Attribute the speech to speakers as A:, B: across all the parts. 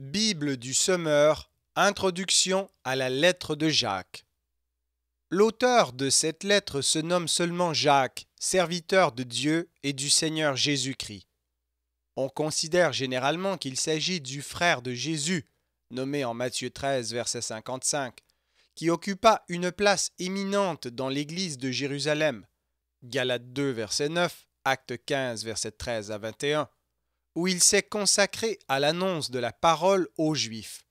A: Bible du Semeur, Introduction à la lettre de Jacques. L'auteur de cette lettre se nomme seulement Jacques, serviteur de Dieu et du Seigneur Jésus-Christ. On considère généralement qu'il s'agit du frère de Jésus, nommé en Matthieu 13, verset 55, qui occupa une place éminente dans l'Église de Jérusalem. Galates 2, verset 9, Acte 15, verset 13 à 21 où il s'est consacré à l'annonce de la parole aux Juifs.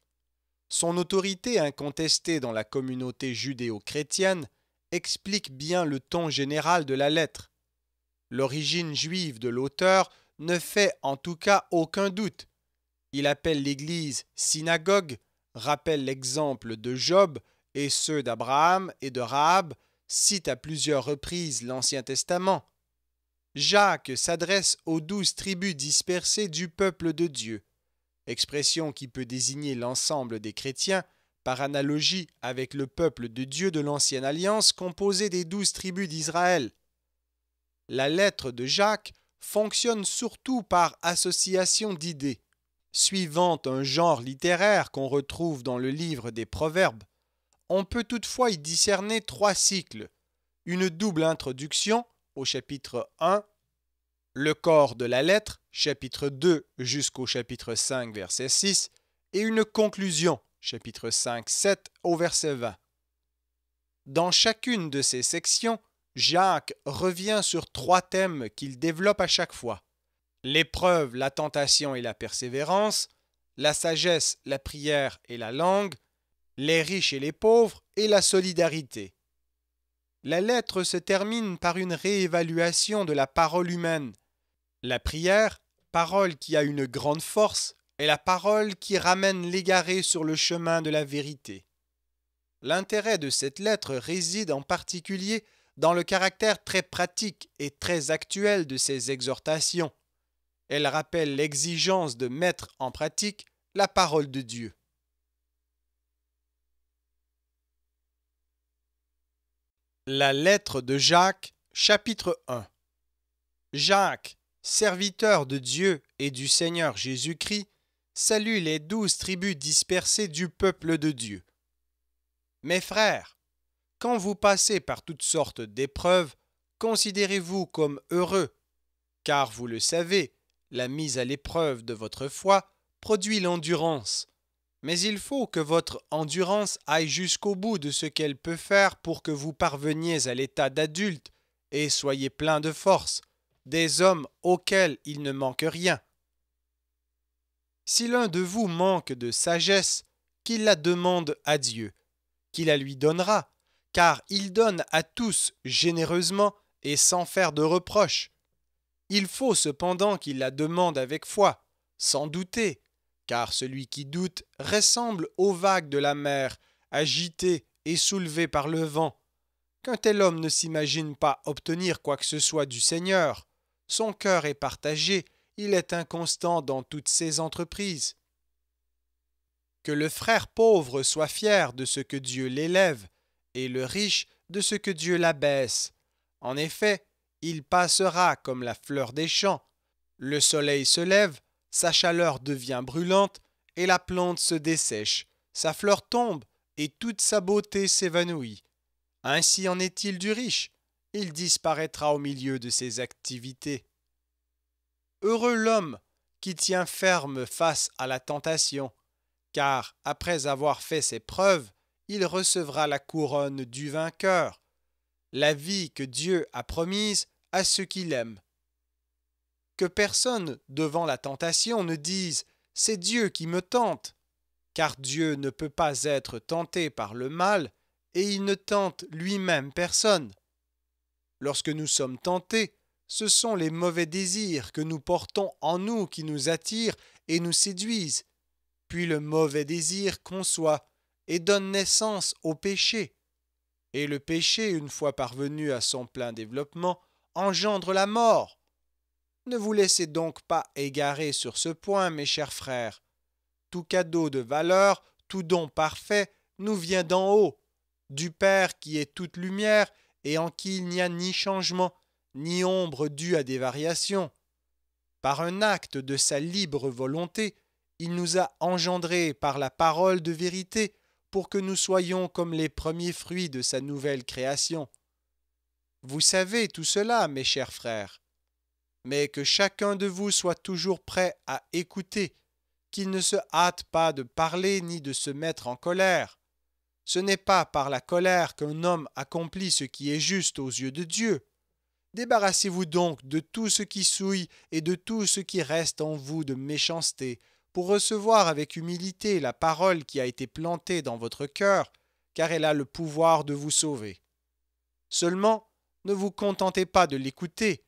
A: Son autorité incontestée dans la communauté judéo-chrétienne explique bien le ton général de la lettre. L'origine juive de l'auteur ne fait en tout cas aucun doute. Il appelle l'Église synagogue, rappelle l'exemple de Job et ceux d'Abraham et de Rahab, cite à plusieurs reprises l'Ancien Testament. Jacques s'adresse aux douze tribus dispersées du peuple de Dieu, expression qui peut désigner l'ensemble des chrétiens par analogie avec le peuple de Dieu de l'Ancienne Alliance composé des douze tribus d'Israël. La lettre de Jacques fonctionne surtout par association d'idées, suivant un genre littéraire qu'on retrouve dans le livre des Proverbes. On peut toutefois y discerner trois cycles, une double introduction, au chapitre 1, le corps de la lettre, chapitre 2 jusqu'au chapitre 5, verset 6, et une conclusion, chapitre 5, 7 au verset 20. Dans chacune de ces sections, Jacques revient sur trois thèmes qu'il développe à chaque fois. L'épreuve, la tentation et la persévérance, la sagesse, la prière et la langue, les riches et les pauvres, et la solidarité la lettre se termine par une réévaluation de la parole humaine. La prière, parole qui a une grande force, est la parole qui ramène l'égaré sur le chemin de la vérité. L'intérêt de cette lettre réside en particulier dans le caractère très pratique et très actuel de ses exhortations. Elle rappelle l'exigence de mettre en pratique la parole de Dieu. La lettre de Jacques, chapitre 1 Jacques, serviteur de Dieu et du Seigneur Jésus-Christ, salue les douze tribus dispersées du peuple de Dieu. Mes frères, quand vous passez par toutes sortes d'épreuves, considérez-vous comme heureux, car vous le savez, la mise à l'épreuve de votre foi produit l'endurance, mais il faut que votre endurance aille jusqu'au bout de ce qu'elle peut faire pour que vous parveniez à l'état d'adulte et soyez plein de force, des hommes auxquels il ne manque rien. Si l'un de vous manque de sagesse, qu'il la demande à Dieu, qu'il la lui donnera, car il donne à tous généreusement et sans faire de reproche. Il faut cependant qu'il la demande avec foi, sans douter, car celui qui doute ressemble aux vagues de la mer, agitées et soulevées par le vent. Qu'un tel homme ne s'imagine pas obtenir quoi que ce soit du Seigneur. Son cœur est partagé, il est inconstant dans toutes ses entreprises. Que le frère pauvre soit fier de ce que Dieu l'élève, et le riche de ce que Dieu l'abaisse. En effet, il passera comme la fleur des champs. Le soleil se lève, sa chaleur devient brûlante et la plante se dessèche, sa fleur tombe et toute sa beauté s'évanouit. Ainsi en est-il du riche, il disparaîtra au milieu de ses activités. Heureux l'homme qui tient ferme face à la tentation, car après avoir fait ses preuves, il recevra la couronne du vainqueur, la vie que Dieu a promise à ceux qui l'aiment que personne devant la tentation ne dise ⁇ C'est Dieu qui me tente ⁇ car Dieu ne peut pas être tenté par le mal, et il ne tente lui-même personne. Lorsque nous sommes tentés, ce sont les mauvais désirs que nous portons en nous qui nous attirent et nous séduisent. Puis le mauvais désir conçoit et donne naissance au péché. Et le péché, une fois parvenu à son plein développement, engendre la mort. Ne vous laissez donc pas égarer sur ce point, mes chers frères. Tout cadeau de valeur, tout don parfait, nous vient d'en haut, du Père qui est toute lumière et en qui il n'y a ni changement, ni ombre due à des variations. Par un acte de sa libre volonté, il nous a engendrés par la parole de vérité pour que nous soyons comme les premiers fruits de sa nouvelle création. Vous savez tout cela, mes chers frères mais que chacun de vous soit toujours prêt à écouter, qu'il ne se hâte pas de parler ni de se mettre en colère. Ce n'est pas par la colère qu'un homme accomplit ce qui est juste aux yeux de Dieu. Débarrassez-vous donc de tout ce qui souille et de tout ce qui reste en vous de méchanceté, pour recevoir avec humilité la parole qui a été plantée dans votre cœur, car elle a le pouvoir de vous sauver. Seulement, ne vous contentez pas de l'écouter,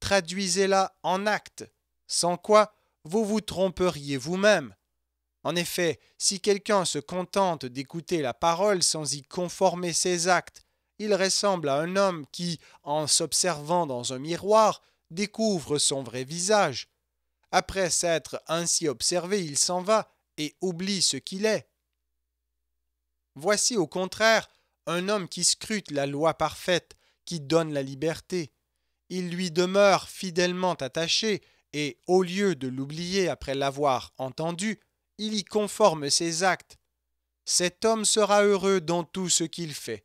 A: traduisez-la en actes, sans quoi vous vous tromperiez vous-même. En effet, si quelqu'un se contente d'écouter la parole sans y conformer ses actes, il ressemble à un homme qui, en s'observant dans un miroir, découvre son vrai visage. Après s'être ainsi observé, il s'en va et oublie ce qu'il est. Voici au contraire un homme qui scrute la loi parfaite, qui donne la liberté, il lui demeure fidèlement attaché, et au lieu de l'oublier après l'avoir entendu, il y conforme ses actes. Cet homme sera heureux dans tout ce qu'il fait.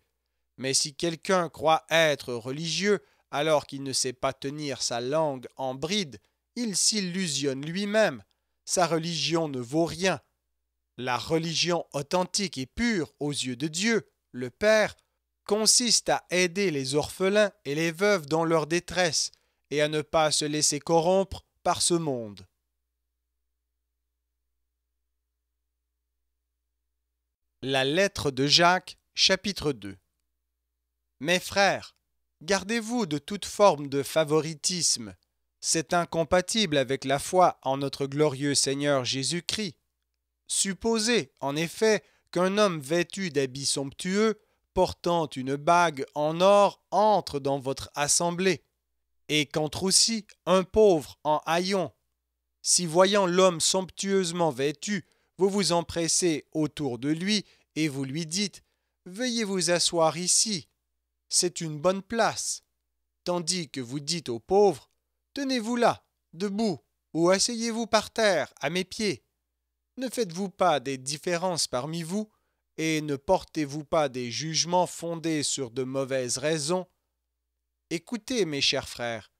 A: Mais si quelqu'un croit être religieux alors qu'il ne sait pas tenir sa langue en bride, il s'illusionne lui-même. Sa religion ne vaut rien. La religion authentique et pure aux yeux de Dieu, le Père, consiste à aider les orphelins et les veuves dans leur détresse et à ne pas se laisser corrompre par ce monde. La lettre de Jacques, chapitre 2 Mes frères, gardez-vous de toute forme de favoritisme. C'est incompatible avec la foi en notre glorieux Seigneur Jésus-Christ. Supposez, en effet, qu'un homme vêtu d'habits somptueux portant une bague en or entre dans votre assemblée, et qu'entre aussi un pauvre en haillons. Si voyant l'homme somptueusement vêtu, vous vous empressez autour de lui et vous lui dites Veuillez vous asseoir ici, c'est une bonne place. Tandis que vous dites au pauvre, Tenez-vous là, debout, ou asseyez-vous par terre, à mes pieds. Ne faites-vous pas des différences parmi vous, et ne portez-vous pas des jugements fondés sur de mauvaises raisons Écoutez, mes chers frères,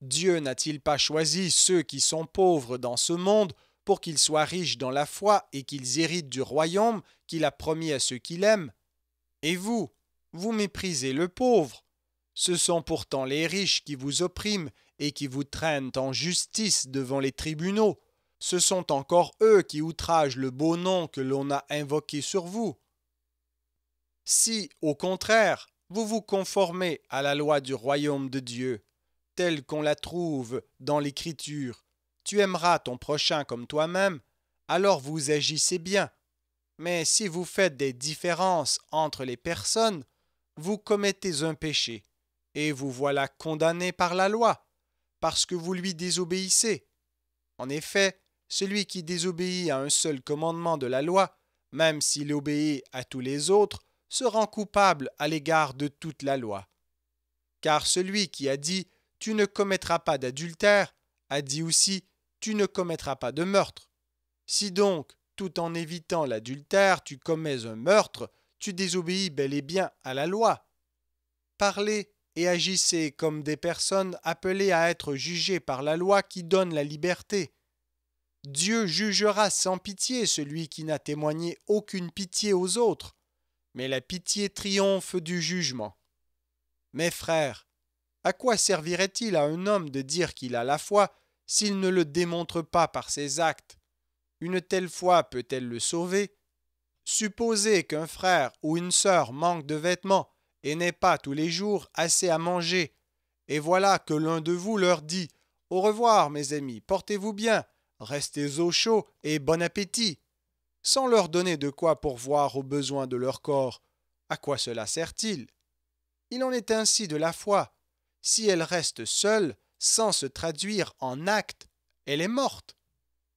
A: Dieu n'a-t-il pas choisi ceux qui sont pauvres dans ce monde pour qu'ils soient riches dans la foi et qu'ils héritent du royaume qu'il a promis à ceux qu'il aime Et vous, vous méprisez le pauvre. Ce sont pourtant les riches qui vous oppriment et qui vous traînent en justice devant les tribunaux ce sont encore eux qui outragent le beau nom que l'on a invoqué sur vous. Si, au contraire, vous vous conformez à la loi du royaume de Dieu, telle qu'on la trouve dans l'Écriture, tu aimeras ton prochain comme toi-même, alors vous agissez bien. Mais si vous faites des différences entre les personnes, vous commettez un péché, et vous voilà condamné par la loi, parce que vous lui désobéissez. En effet, celui qui désobéit à un seul commandement de la loi, même s'il obéit à tous les autres, se rend coupable à l'égard de toute la loi. Car celui qui a dit Tu ne commettras pas d'adultère a dit aussi Tu ne commettras pas de meurtre. Si donc, tout en évitant l'adultère, tu commets un meurtre, tu désobéis bel et bien à la loi. Parlez et agissez comme des personnes appelées à être jugées par la loi qui donne la liberté. Dieu jugera sans pitié celui qui n'a témoigné aucune pitié aux autres, mais la pitié triomphe du jugement. Mes frères, à quoi servirait-il à un homme de dire qu'il a la foi s'il ne le démontre pas par ses actes Une telle foi peut-elle le sauver Supposez qu'un frère ou une sœur manque de vêtements et n'ait pas tous les jours assez à manger, et voilà que l'un de vous leur dit Au revoir, mes amis, portez-vous bien, Restez au chaud et bon appétit, sans leur donner de quoi pourvoir aux besoins de leur corps. À quoi cela sert-il Il en est ainsi de la foi. Si elle reste seule, sans se traduire en actes, elle est morte.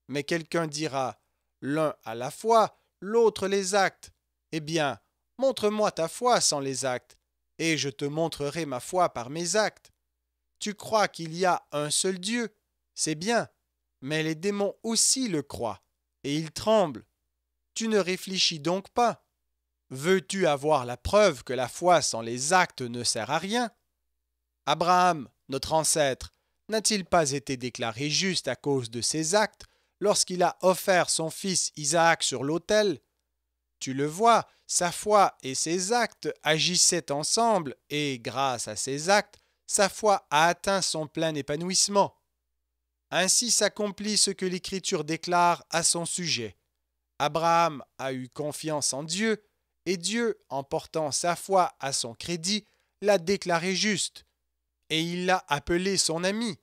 A: Mais quelqu'un dira l'un a la foi, l'autre les actes. Eh bien, montre-moi ta foi sans les actes, et je te montrerai ma foi par mes actes. Tu crois qu'il y a un seul Dieu, c'est bien, mais les démons aussi le croient, et ils tremblent. Tu ne réfléchis donc pas. Veux-tu avoir la preuve que la foi sans les actes ne sert à rien Abraham, notre ancêtre, n'a-t-il pas été déclaré juste à cause de ses actes lorsqu'il a offert son fils Isaac sur l'autel Tu le vois, sa foi et ses actes agissaient ensemble, et grâce à ses actes, sa foi a atteint son plein épanouissement. Ainsi s'accomplit ce que l'Écriture déclare à son sujet. Abraham a eu confiance en Dieu, et Dieu, en portant sa foi à son crédit, l'a déclaré juste, et il l'a appelé son ami.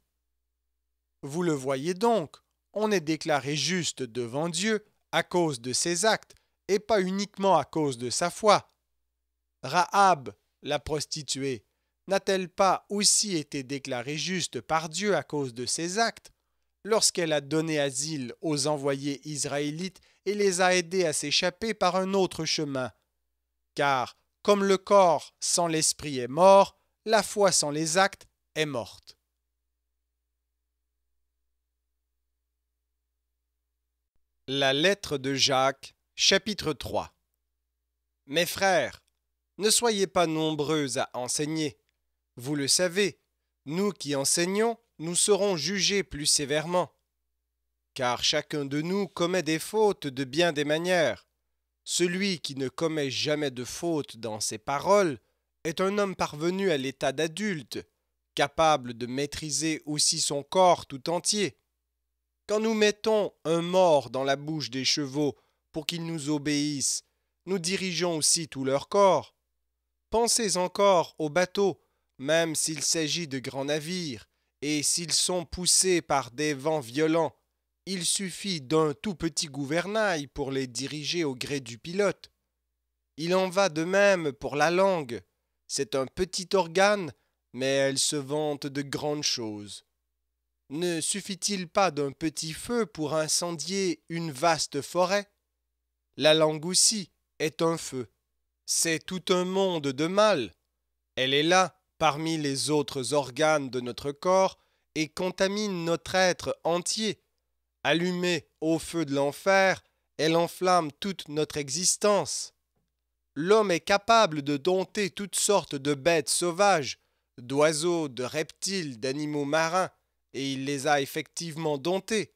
A: Vous le voyez donc, on est déclaré juste devant Dieu à cause de ses actes, et pas uniquement à cause de sa foi. Rahab, la prostituée, n'a-t-elle pas aussi été déclarée juste par Dieu à cause de ses actes lorsqu'elle a donné asile aux envoyés israélites et les a aidés à s'échapper par un autre chemin. Car, comme le corps sans l'esprit est mort, la foi sans les actes est morte. La lettre de Jacques, chapitre 3 Mes frères, ne soyez pas nombreux à enseigner. Vous le savez, nous qui enseignons, nous serons jugés plus sévèrement, car chacun de nous commet des fautes de bien des manières. Celui qui ne commet jamais de fautes dans ses paroles est un homme parvenu à l'état d'adulte, capable de maîtriser aussi son corps tout entier. Quand nous mettons un mort dans la bouche des chevaux pour qu'ils nous obéissent, nous dirigeons aussi tout leur corps. Pensez encore aux bateaux, même s'il s'agit de grands navires, et s'ils sont poussés par des vents violents, il suffit d'un tout petit gouvernail pour les diriger au gré du pilote. Il en va de même pour la langue. C'est un petit organe, mais elle se vante de grandes choses. Ne suffit-il pas d'un petit feu pour incendier une vaste forêt La langue aussi est un feu. C'est tout un monde de mal. Elle est là, parmi les autres organes de notre corps et contamine notre être entier. Allumée au feu de l'enfer, elle enflamme toute notre existence. L'homme est capable de dompter toutes sortes de bêtes sauvages, d'oiseaux, de reptiles, d'animaux marins, et il les a effectivement domptés.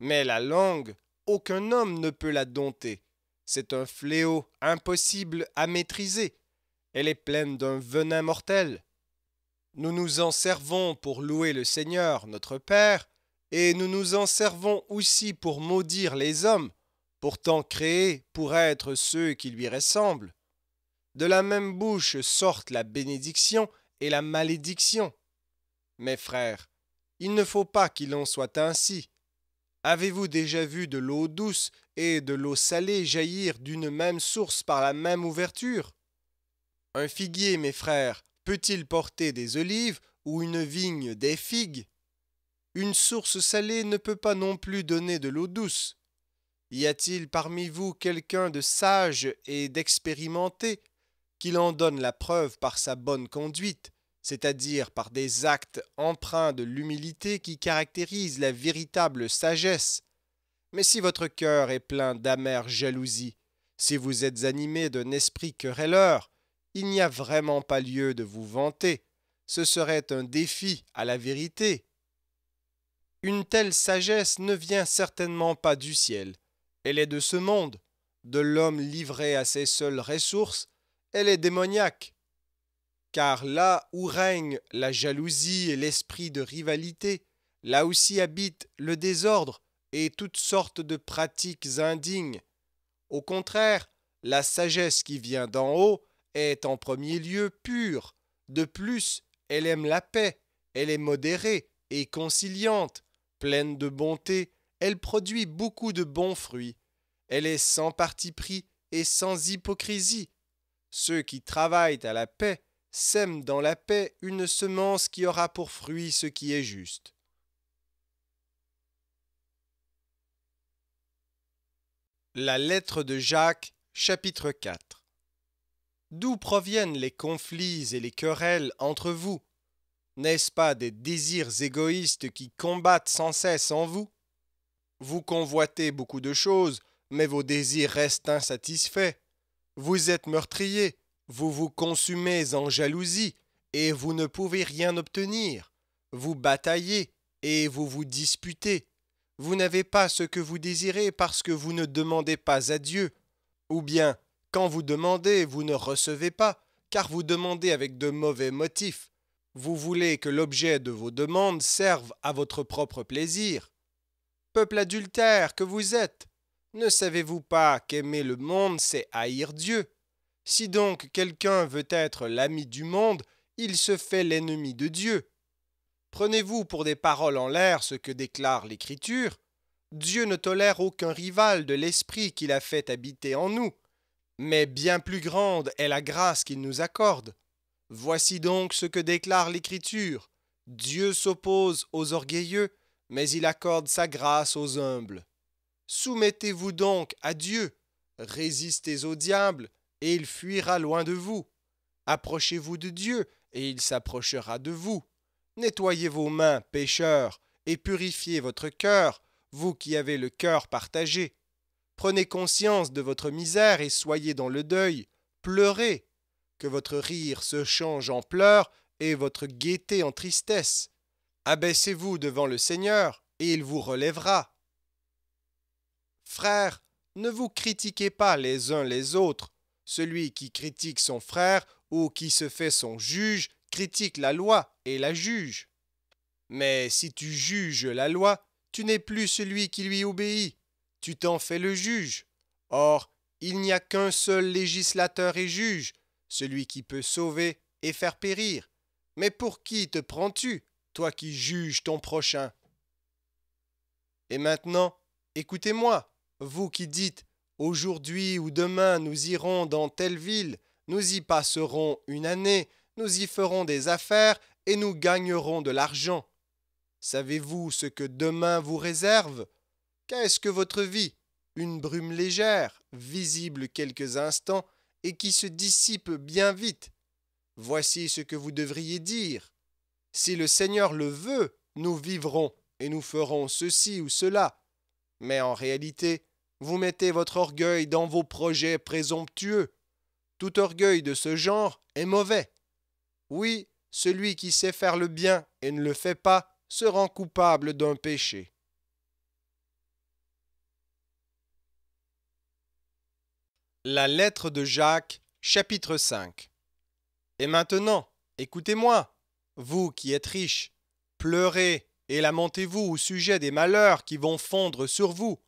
A: Mais la langue, aucun homme ne peut la dompter. C'est un fléau impossible à maîtriser. Elle est pleine d'un venin mortel. Nous nous en servons pour louer le Seigneur, notre Père, et nous nous en servons aussi pour maudire les hommes, pourtant créés pour être ceux qui lui ressemblent. De la même bouche sortent la bénédiction et la malédiction. Mes frères, il ne faut pas qu'il en soit ainsi. Avez-vous déjà vu de l'eau douce et de l'eau salée jaillir d'une même source par la même ouverture Un figuier, mes frères, Peut-il porter des olives ou une vigne des figues Une source salée ne peut pas non plus donner de l'eau douce. Y a-t-il parmi vous quelqu'un de sage et d'expérimenté qu'il en donne la preuve par sa bonne conduite, c'est-à-dire par des actes empreints de l'humilité qui caractérise la véritable sagesse Mais si votre cœur est plein d'amère jalousie, si vous êtes animé d'un esprit querelleur, il n'y a vraiment pas lieu de vous vanter, ce serait un défi à la vérité. Une telle sagesse ne vient certainement pas du ciel, elle est de ce monde, de l'homme livré à ses seules ressources, elle est démoniaque. Car là où règne la jalousie et l'esprit de rivalité, là aussi habite le désordre et toutes sortes de pratiques indignes. Au contraire, la sagesse qui vient d'en haut est en premier lieu pure. De plus, elle aime la paix, elle est modérée et conciliante, pleine de bonté, elle produit beaucoup de bons fruits. Elle est sans parti pris et sans hypocrisie. Ceux qui travaillent à la paix sèment dans la paix une semence qui aura pour fruit ce qui est juste. La lettre de Jacques, chapitre 4 D'où proviennent les conflits et les querelles entre vous N'est-ce pas des désirs égoïstes qui combattent sans cesse en vous Vous convoitez beaucoup de choses, mais vos désirs restent insatisfaits. Vous êtes meurtrier, vous vous consumez en jalousie, et vous ne pouvez rien obtenir. Vous bataillez, et vous vous disputez. Vous n'avez pas ce que vous désirez parce que vous ne demandez pas à Dieu. Ou bien quand vous demandez, vous ne recevez pas, car vous demandez avec de mauvais motifs. Vous voulez que l'objet de vos demandes serve à votre propre plaisir. Peuple adultère que vous êtes, ne savez-vous pas qu'aimer le monde, c'est haïr Dieu Si donc quelqu'un veut être l'ami du monde, il se fait l'ennemi de Dieu. Prenez-vous pour des paroles en l'air ce que déclare l'Écriture Dieu ne tolère aucun rival de l'Esprit qu'il a fait habiter en nous mais bien plus grande est la grâce qu'il nous accorde. Voici donc ce que déclare l'Écriture. Dieu s'oppose aux orgueilleux, mais il accorde sa grâce aux humbles. Soumettez-vous donc à Dieu, résistez au diable, et il fuira loin de vous. Approchez-vous de Dieu, et il s'approchera de vous. Nettoyez vos mains, pécheurs, et purifiez votre cœur, vous qui avez le cœur partagé. Prenez conscience de votre misère et soyez dans le deuil. Pleurez. Que votre rire se change en pleurs et votre gaieté en tristesse. Abaissez-vous devant le Seigneur et il vous relèvera. Frères, ne vous critiquez pas les uns les autres. Celui qui critique son frère ou qui se fait son juge critique la loi et la juge. Mais si tu juges la loi, tu n'es plus celui qui lui obéit, tu t'en fais le juge. Or, il n'y a qu'un seul législateur et juge, celui qui peut sauver et faire périr. Mais pour qui te prends-tu, toi qui juges ton prochain Et maintenant, écoutez-moi, vous qui dites Aujourd'hui ou demain nous irons dans telle ville, nous y passerons une année, nous y ferons des affaires et nous gagnerons de l'argent. Savez-vous ce que demain vous réserve Qu'est-ce que votre vie Une brume légère, visible quelques instants, et qui se dissipe bien vite. Voici ce que vous devriez dire. Si le Seigneur le veut, nous vivrons et nous ferons ceci ou cela. Mais en réalité, vous mettez votre orgueil dans vos projets présomptueux. Tout orgueil de ce genre est mauvais. Oui, celui qui sait faire le bien et ne le fait pas se rend coupable d'un péché. La lettre de Jacques, chapitre 5 Et maintenant, écoutez-moi, vous qui êtes riches, pleurez et lamentez-vous au sujet des malheurs qui vont fondre sur vous.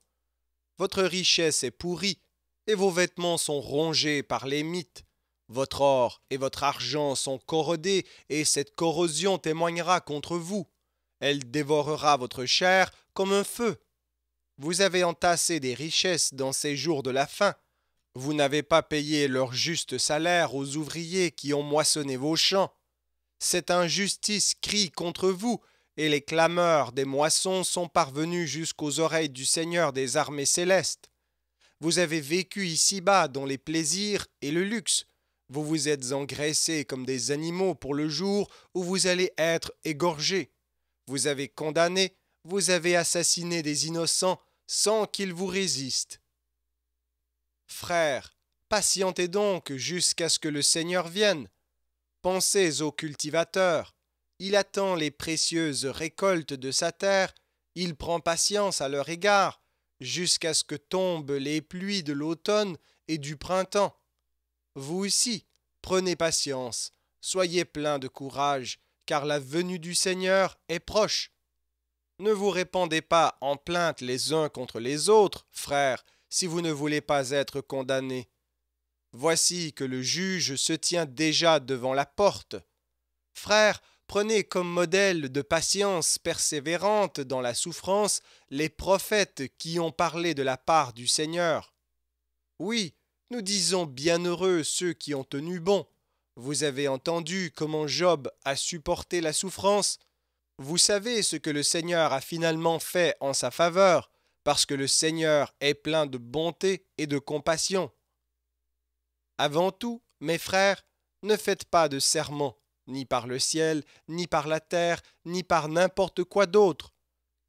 A: Votre richesse est pourrie, et vos vêtements sont rongés par les mythes. Votre or et votre argent sont corrodés, et cette corrosion témoignera contre vous. Elle dévorera votre chair comme un feu. Vous avez entassé des richesses dans ces jours de la faim vous n'avez pas payé leur juste salaire aux ouvriers qui ont moissonné vos champs. Cette injustice crie contre vous, et les clameurs des moissons sont parvenues jusqu'aux oreilles du Seigneur des armées célestes. Vous avez vécu ici-bas dans les plaisirs et le luxe. Vous vous êtes engraissés comme des animaux pour le jour où vous allez être égorgés. Vous avez condamné, vous avez assassiné des innocents sans qu'ils vous résistent. Frères, patientez donc jusqu'à ce que le Seigneur vienne. Pensez au cultivateur. Il attend les précieuses récoltes de sa terre, il prend patience à leur égard, jusqu'à ce que tombent les pluies de l'automne et du printemps. Vous aussi, prenez patience, soyez pleins de courage, car la venue du Seigneur est proche. Ne vous répandez pas en plainte les uns contre les autres, frères, si vous ne voulez pas être condamné, Voici que le juge se tient déjà devant la porte. Frères, prenez comme modèle de patience persévérante dans la souffrance les prophètes qui ont parlé de la part du Seigneur. Oui, nous disons bienheureux ceux qui ont tenu bon. Vous avez entendu comment Job a supporté la souffrance. Vous savez ce que le Seigneur a finalement fait en sa faveur parce que le Seigneur est plein de bonté et de compassion. Avant tout, mes frères, ne faites pas de serment, ni par le ciel, ni par la terre, ni par n'importe quoi d'autre.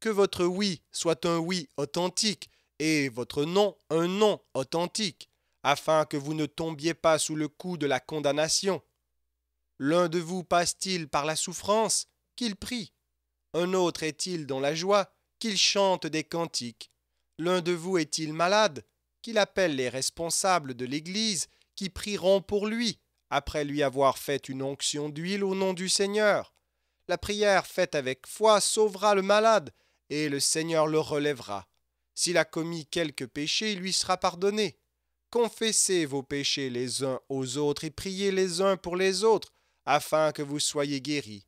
A: Que votre oui soit un oui authentique, et votre non un non authentique, afin que vous ne tombiez pas sous le coup de la condamnation. L'un de vous passe-t-il par la souffrance Qu'il prie. Un autre est-il dans la joie qu'il chante des cantiques. L'un de vous est-il malade Qu'il appelle les responsables de l'Église qui prieront pour lui, après lui avoir fait une onction d'huile au nom du Seigneur. La prière faite avec foi sauvera le malade, et le Seigneur le relèvera. S'il a commis quelque péché, il lui sera pardonné. Confessez vos péchés les uns aux autres et priez les uns pour les autres, afin que vous soyez guéris.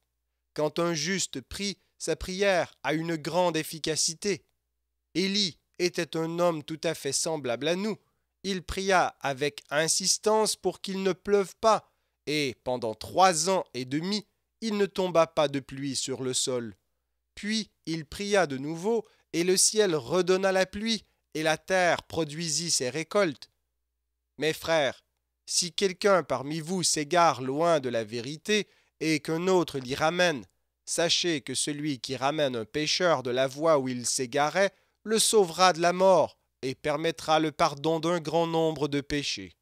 A: Quand un juste prie, sa prière a une grande efficacité. Élie était un homme tout à fait semblable à nous. Il pria avec insistance pour qu'il ne pleuve pas, et pendant trois ans et demi, il ne tomba pas de pluie sur le sol. Puis il pria de nouveau, et le ciel redonna la pluie, et la terre produisit ses récoltes. Mes frères, si quelqu'un parmi vous s'égare loin de la vérité, et qu'un autre l'y ramène, Sachez que celui qui ramène un pécheur de la voie où il s'égarait le sauvera de la mort et permettra le pardon d'un grand nombre de péchés.